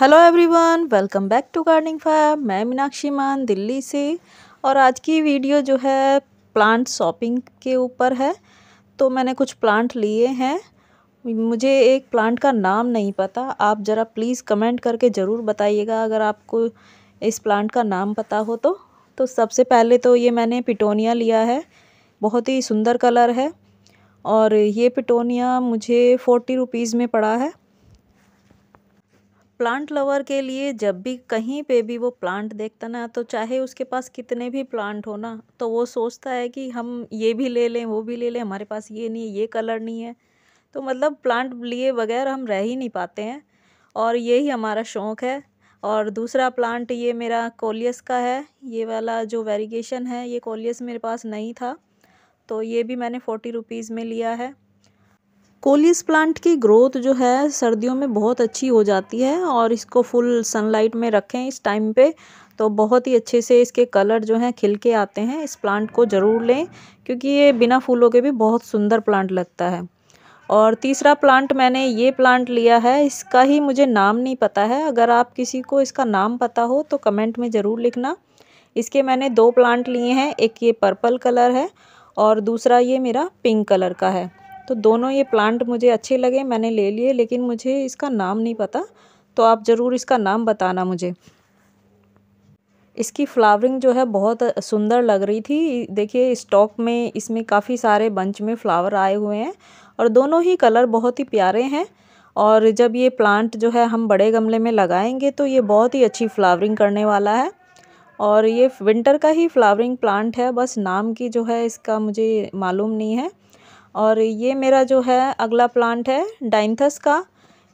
hello everyone welcome back to gardening fab मैं मीनाक्षी मान दिल्ली से और आज की वीडियो जो है प्लांट शॉपिंग के ऊपर है तो मैंने कुछ प्लांट लिए हैं मुझे एक प्लांट का नाम नहीं पता आप ज़रा प्लीज़ कमेंट करके ज़रूर बताइएगा अगर आपको इस प्लांट का नाम पता हो तो तो सबसे पहले तो ये मैंने पिटोनिया लिया है बहुत ही सुंदर कलर है और ये पिटोनिया मुझे फ़ोर्टी रुपीज़ में पड़ा है प्लांट लवर के लिए जब भी कहीं पे भी वो प्लांट देखता ना तो चाहे उसके पास कितने भी प्लांट हो ना तो वो सोचता है कि हम ये भी ले लें वो भी ले लें हमारे पास ये नहीं है ये कलर नहीं है तो मतलब प्लांट लिए बगैर हम रह ही नहीं पाते हैं और ये ही हमारा शौक़ है और दूसरा प्लांट ये मेरा कोलियस का है ये वाला जो वेरीगेशन है ये कोलियस मेरे पास नहीं था तो ये भी मैंने फ़ोर्टी रुपीज़ में लिया है कोलिस प्लांट की ग्रोथ जो है सर्दियों में बहुत अच्छी हो जाती है और इसको फुल सनलाइट में रखें इस टाइम पे तो बहुत ही अच्छे से इसके कलर जो हैं खिल के आते हैं इस प्लांट को ज़रूर लें क्योंकि ये बिना फूलों के भी बहुत सुंदर प्लांट लगता है और तीसरा प्लांट मैंने ये प्लांट लिया है इसका ही मुझे नाम नहीं पता है अगर आप किसी को इसका नाम पता हो तो कमेंट में ज़रूर लिखना इसके मैंने दो प्लांट लिए हैं एक ये पर्पल कलर है और दूसरा ये मेरा पिंक कलर का है तो दोनों ये प्लांट मुझे अच्छे लगे मैंने ले लिए लेकिन मुझे इसका नाम नहीं पता तो आप ज़रूर इसका नाम बताना मुझे इसकी फ्लावरिंग जो है बहुत सुंदर लग रही थी देखिए स्टॉक इस में इसमें काफ़ी सारे बंच में फ्लावर आए हुए हैं और दोनों ही कलर बहुत ही प्यारे हैं और जब ये प्लांट जो है हम बड़े गमले में लगाएंगे तो ये बहुत ही अच्छी फ्लावरिंग करने वाला है और ये विंटर का ही फ्लावरिंग प्लांट है बस नाम की जो है इसका मुझे मालूम नहीं है और ये मेरा जो है अगला प्लांट है डाइंथस का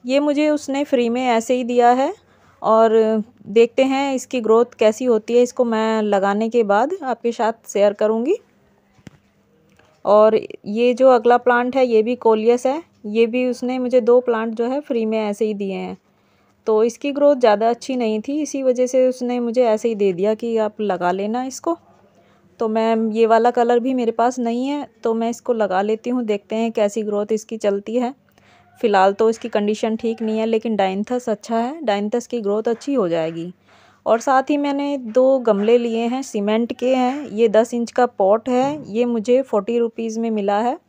ये मुझे उसने फ्री में ऐसे ही दिया है और देखते हैं इसकी ग्रोथ कैसी होती है इसको मैं लगाने के बाद आपके साथ शेयर करूँगी और ये जो अगला प्लांट है ये भी कोलियस है ये भी उसने मुझे दो प्लांट जो है फ्री में ऐसे ही दिए हैं तो इसकी ग्रोथ ज़्यादा अच्छी नहीं थी इसी वजह से उसने मुझे ऐसे ही दे दिया कि आप लगा लेना इसको तो मैम ये वाला कलर भी मेरे पास नहीं है तो मैं इसको लगा लेती हूँ देखते हैं कैसी ग्रोथ इसकी चलती है फ़िलहाल तो इसकी कंडीशन ठीक नहीं है लेकिन डाइनथस अच्छा है डाइनथस की ग्रोथ अच्छी हो जाएगी और साथ ही मैंने दो गमले लिए हैं सीमेंट के हैं ये दस इंच का पॉट है ये मुझे फोर्टी रुपीज़ में मिला है